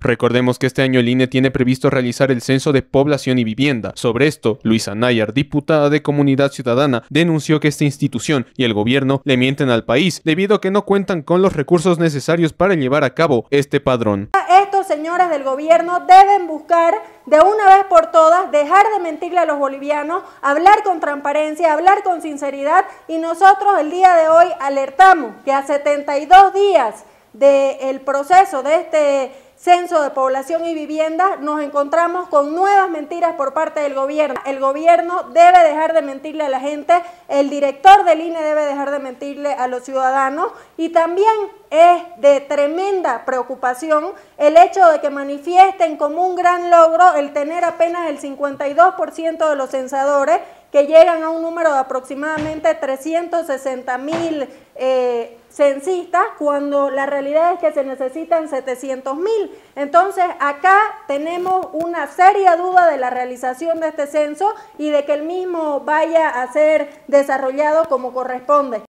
Recordemos que este año el INE tiene previsto realizar el censo de población y vivienda. Sobre esto, Luisa Nayar, diputada de Comunidad Ciudadana, denunció que esta institución y el gobierno le mienten al país debido a que no cuentan con los recursos necesarios para llevar a cabo este padrón. Estos señores del gobierno deben buscar de una vez por todas dejar de mentirle a los bolivianos, hablar con transparencia, hablar con sinceridad y nosotros el día de hoy alertamos que a 72 días del proceso de este Censo de Población y Vivienda, nos encontramos con nuevas mentiras por parte del gobierno. El gobierno debe dejar de mentirle a la gente, el director del INE debe dejar de mentirle a los ciudadanos y también es de tremenda preocupación el hecho de que manifiesten como un gran logro el tener apenas el 52% de los censadores que llegan a un número de aproximadamente 360 mil eh, censistas cuando la realidad es que se necesitan 700.000. mil. Entonces acá tenemos una seria duda de la realización de este censo y de que el mismo vaya a ser desarrollado como corresponde.